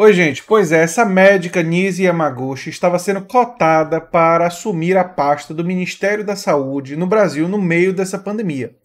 Oi, gente. Pois é, essa médica Nise Yamaguchi estava sendo cotada para assumir a pasta do Ministério da Saúde no Brasil no meio dessa pandemia.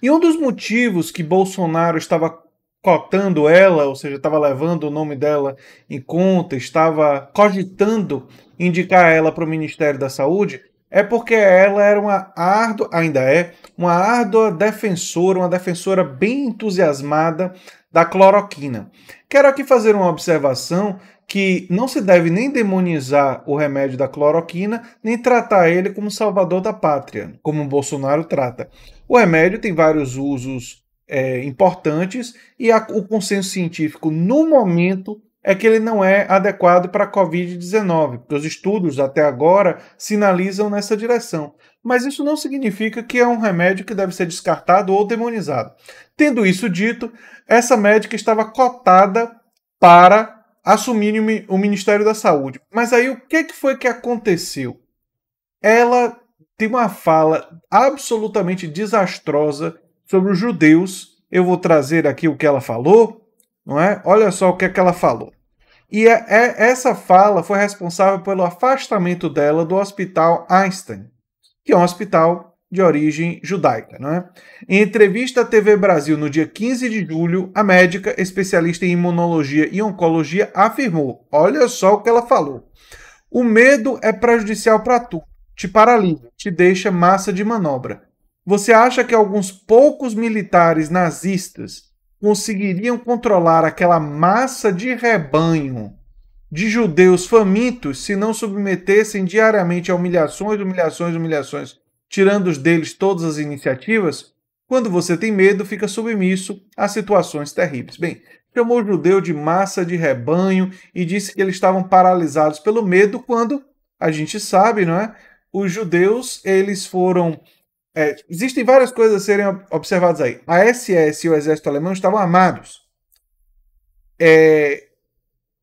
E um dos motivos que Bolsonaro estava cotando ela, ou seja, estava levando o nome dela em conta, estava cogitando indicar ela para o Ministério da Saúde, é porque ela era uma árdua, ainda é, uma árdua defensora, uma defensora bem entusiasmada da cloroquina. Quero aqui fazer uma observação que não se deve nem demonizar o remédio da cloroquina, nem tratar ele como salvador da pátria, como Bolsonaro trata. O remédio tem vários usos é, importantes e a, o consenso científico, no momento, é que ele não é adequado para a Covid-19, porque os estudos até agora sinalizam nessa direção. Mas isso não significa que é um remédio que deve ser descartado ou demonizado. Tendo isso dito, essa médica estava cotada para assumir o Ministério da Saúde. Mas aí o que foi que aconteceu? Ela tem uma fala absolutamente desastrosa sobre os judeus. Eu vou trazer aqui o que ela falou, não é? Olha só o que, é que ela falou. E é, é, essa fala foi responsável pelo afastamento dela do Hospital Einstein, que é um hospital de origem judaica. Né? Em entrevista à TV Brasil no dia 15 de julho, a médica especialista em imunologia e oncologia afirmou: olha só o que ela falou. O medo é prejudicial para tu, te paralisa, te deixa massa de manobra. Você acha que alguns poucos militares nazistas conseguiriam controlar aquela massa de rebanho de judeus famintos se não submetessem diariamente a humilhações, humilhações, humilhações, tirando deles todas as iniciativas, quando você tem medo, fica submisso a situações terríveis. Bem, chamou o judeu de massa de rebanho e disse que eles estavam paralisados pelo medo, quando a gente sabe, não é? Os judeus, eles foram é, existem várias coisas a serem observadas aí. A SS e o exército alemão estavam armados. É,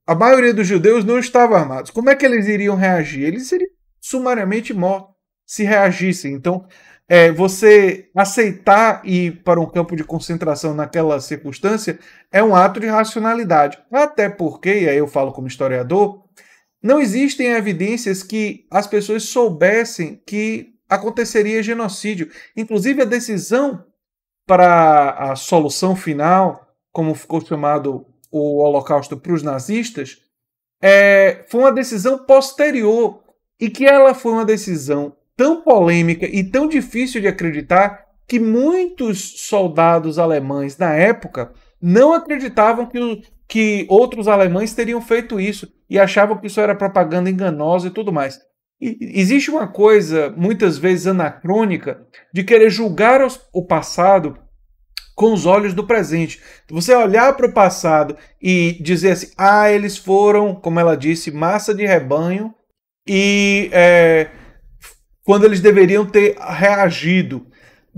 a maioria dos judeus não estava armados. Como é que eles iriam reagir? Eles seriam sumariamente mortos se reagissem. Então, é, você aceitar ir para um campo de concentração naquela circunstância é um ato de racionalidade. Até porque, e aí eu falo como historiador, não existem evidências que as pessoas soubessem que aconteceria genocídio. Inclusive, a decisão para a solução final, como ficou chamado o Holocausto para os nazistas, é, foi uma decisão posterior e que ela foi uma decisão tão polêmica e tão difícil de acreditar que muitos soldados alemães na época não acreditavam que, que outros alemães teriam feito isso e achavam que isso era propaganda enganosa e tudo mais. Existe uma coisa, muitas vezes anacrônica, de querer julgar o passado com os olhos do presente. Você olhar para o passado e dizer assim: ah, eles foram, como ela disse, massa de rebanho, e é, quando eles deveriam ter reagido.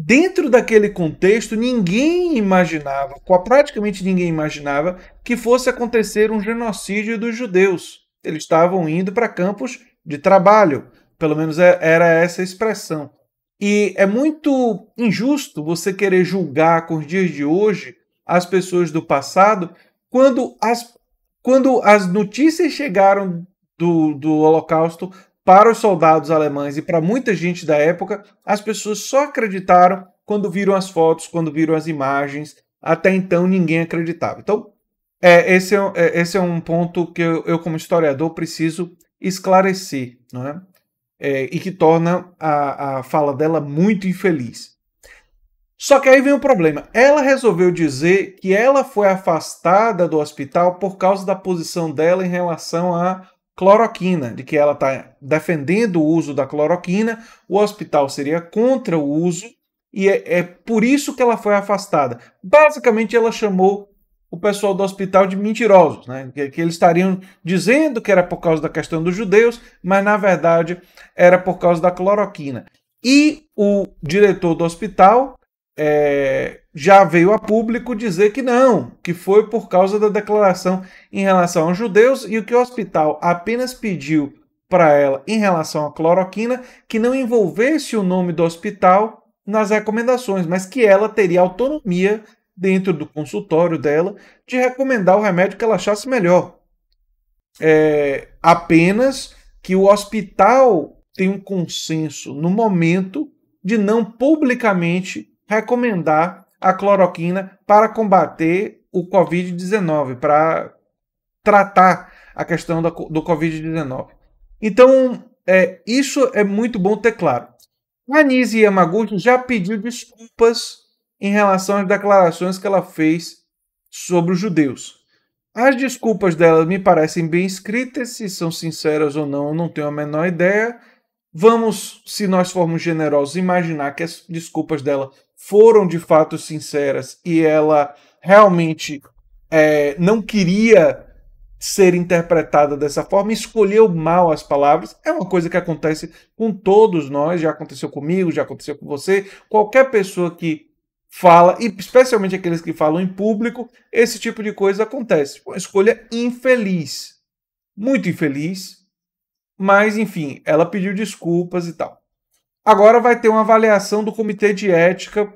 Dentro daquele contexto, ninguém imaginava, praticamente ninguém imaginava, que fosse acontecer um genocídio dos judeus. Eles estavam indo para campos de trabalho. Pelo menos é, era essa a expressão. E é muito injusto você querer julgar com os dias de hoje as pessoas do passado quando as, quando as notícias chegaram do, do Holocausto para os soldados alemães e para muita gente da época, as pessoas só acreditaram quando viram as fotos, quando viram as imagens. Até então ninguém acreditava. Então, é, esse, é, é esse é um ponto que eu, eu como historiador, preciso esclarecer, não é? é e que torna a, a fala dela muito infeliz. Só que aí vem o problema. Ela resolveu dizer que ela foi afastada do hospital por causa da posição dela em relação à cloroquina, de que ela está defendendo o uso da cloroquina, o hospital seria contra o uso e é, é, por isso que ela foi afastada. Basicamente, ela chamou o pessoal do hospital de mentirosos, né? que, que eles estariam dizendo que era por causa da questão dos judeus, mas na verdade era por causa da cloroquina. E o diretor do hospital é, já veio a público dizer que não, que foi por causa da declaração em relação aos judeus e o que o hospital apenas pediu para ela em relação à cloroquina que não envolvesse o nome do hospital nas recomendações, mas que ela teria autonomia dentro do consultório dela, de recomendar o remédio que ela achasse melhor. É, apenas que o hospital tem um consenso no momento de não publicamente recomendar a cloroquina para combater o Covid-19, para tratar a questão da, do Covid-19. Então, é, isso é muito bom ter claro. A Anise Yamaguchi já pediu desculpas em relação às declarações que ela fez sobre os judeus. As desculpas dela me parecem bem escritas, se são sinceras ou não, não tenho a menor ideia. Vamos, se nós formos generosos, imaginar que as desculpas dela foram de fato sinceras e ela realmente é, não queria ser interpretada dessa forma, escolheu mal as palavras. É uma coisa que acontece com todos nós, já aconteceu comigo, já aconteceu com você. Qualquer pessoa que fala, e especialmente aqueles que falam em público, esse tipo de coisa acontece. Uma escolha infeliz, muito infeliz, mas enfim, ela pediu desculpas e tal. Agora vai ter uma avaliação do comitê de ética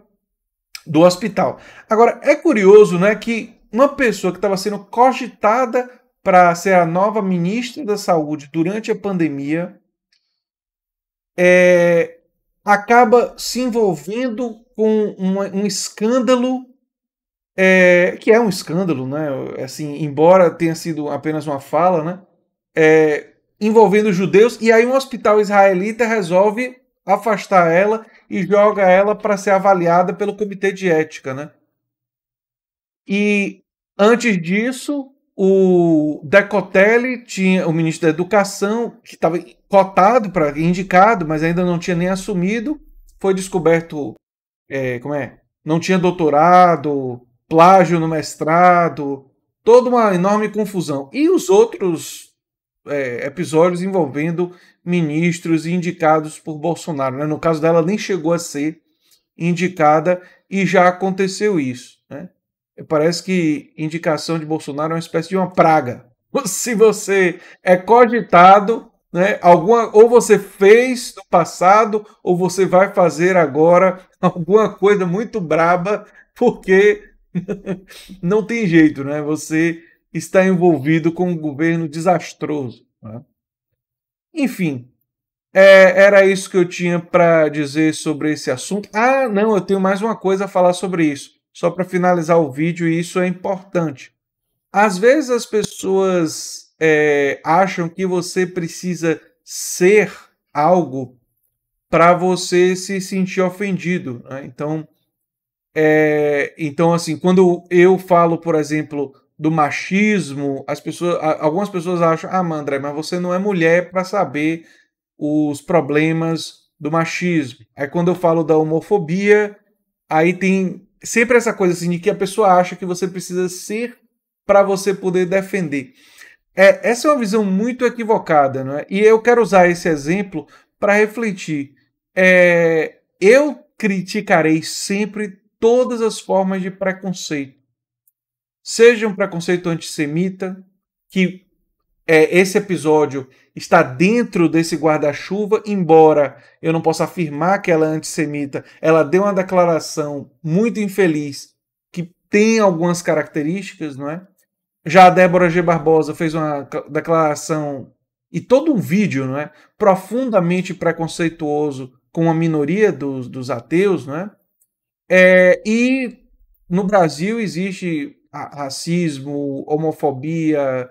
do hospital. Agora, é curioso, né, que uma pessoa que estava sendo cogitada para ser a nova ministra da Saúde durante a pandemia é, acaba se envolvendo com um escândalo é, que é um escândalo, né? Assim, embora tenha sido apenas uma fala, né? É, envolvendo judeus e aí um hospital israelita resolve afastar ela e joga ela para ser avaliada pelo comitê de ética, né? E antes disso, o Decotelli tinha o ministro da Educação que estava cotado para indicado, mas ainda não tinha nem assumido, foi descoberto é, como é? Não tinha doutorado, plágio no mestrado, toda uma enorme confusão. E os outros é, episódios envolvendo ministros indicados por Bolsonaro. Né? No caso dela, nem chegou a ser indicada e já aconteceu isso. Né? Parece que indicação de Bolsonaro é uma espécie de uma praga. Se você é cogitado, né? Alguma, ou você fez no passado, ou você vai fazer agora alguma coisa muito braba, porque não tem jeito, né? Você está envolvido com um governo desastroso. Né? Enfim, é, era isso que eu tinha para dizer sobre esse assunto. Ah, não, eu tenho mais uma coisa a falar sobre isso. Só para finalizar o vídeo, e isso é importante. Às vezes as pessoas é, acham que você precisa ser algo para você se sentir ofendido. Né? Então, é, então, assim, quando eu falo, por exemplo, do machismo, as pessoas, algumas pessoas acham, ah, André, mas você não é mulher para saber os problemas do machismo. Aí quando eu falo da homofobia, aí tem sempre essa coisa assim de que a pessoa acha que você precisa ser para você poder defender. É, essa é uma visão muito equivocada, não é? E eu quero usar esse exemplo para refletir. É, eu criticarei sempre todas as formas de preconceito. Seja um preconceito antissemita, que é, esse episódio está dentro desse guarda-chuva, embora eu não possa afirmar que ela é antissemita, ela deu uma declaração muito infeliz que tem algumas características, não é? Já a Débora G. Barbosa fez uma declaração e todo um vídeo não é, profundamente preconceituoso com a minoria dos, dos ateus. Não é? É, e no Brasil existe racismo, homofobia,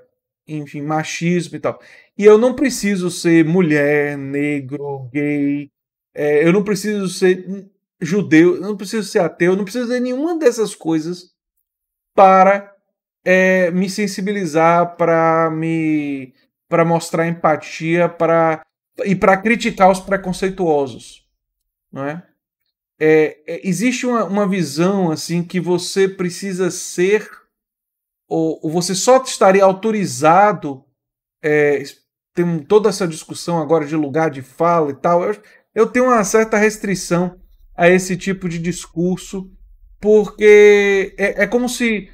enfim, machismo e tal. E eu não preciso ser mulher, negro, gay, é, eu não preciso ser judeu, eu não preciso ser ateu, eu não preciso ser nenhuma dessas coisas para é me sensibilizar, para me para mostrar empatia, para e para criticar os preconceituosos, não é? é, é existe uma, uma, visão assim que você precisa ser ou, ou você só estaria autorizado é, tem toda essa discussão agora de lugar de fala e tal. Eu, eu tenho uma certa restrição a esse tipo de discurso, porque é, é como se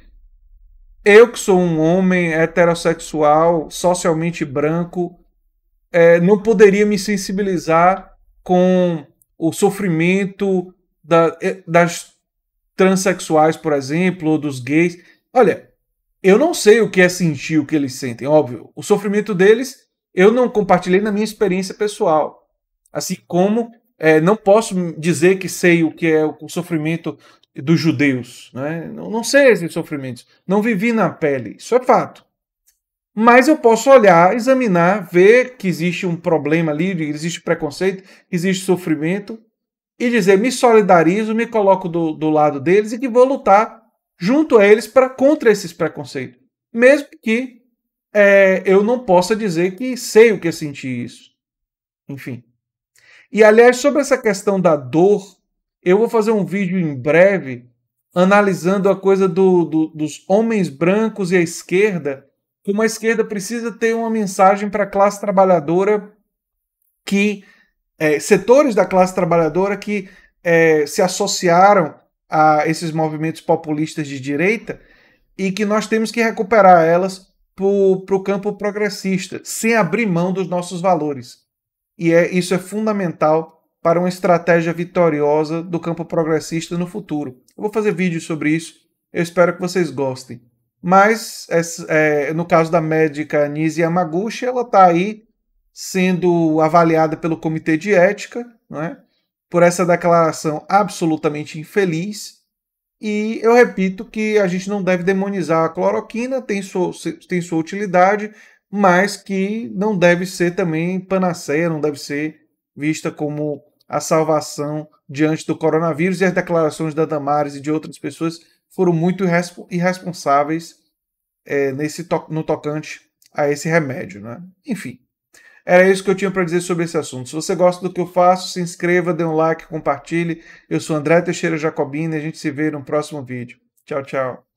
eu que sou um homem heterossexual, socialmente branco, é, não poderia me sensibilizar com o sofrimento da, eh, das transexuais, por exemplo, ou dos gays. Olha, eu não sei o que é sentir o que eles sentem, óbvio. O sofrimento deles eu não compartilhei na minha experiência pessoal. Assim como é, não posso dizer que sei o que é o sofrimento dos judeus. Né? Não, não sei esses sofrimentos, não vivi na pele, isso é fato. Mas eu posso olhar, examinar, ver que existe um problema ali, existe preconceito, existe sofrimento, e dizer: me solidarizo, me coloco do, do lado deles e que vou lutar junto a eles para contra esses preconceitos. Mesmo que é, eu não possa dizer que sei o que é sentir isso. Enfim. E aliás, sobre essa questão da dor eu vou fazer um vídeo em breve analisando a coisa do, do, dos homens brancos e a esquerda, como a esquerda precisa ter uma mensagem para a classe trabalhadora que é, setores da classe trabalhadora que é, se associaram a esses movimentos populistas de direita e que nós temos que recuperar elas para o campo progressista, sem abrir mão dos nossos valores. E é, isso é fundamental para uma estratégia vitoriosa do campo progressista no futuro. Eu vou fazer vídeo sobre isso, eu espero que vocês gostem. Mas, é, no caso da médica Nise Yamaguchi, ela está aí sendo avaliada pelo Comitê de Ética, é? por essa declaração absolutamente infeliz. E eu repito que a gente não deve demonizar a cloroquina, tem sua, tem sua utilidade, mas que não deve ser também panaceia, não deve ser vista como a salvação diante do coronavírus e as declarações da Damares e de outras pessoas foram muito irresponsáveis é, nesse to no tocante a esse remédio. Né? Enfim, era isso que eu tinha para dizer sobre esse assunto. Se você gosta do que eu faço, se inscreva, dê um like, compartilhe. Eu sou André Teixeira Jacobina e a gente se vê no próximo vídeo. Tchau, tchau.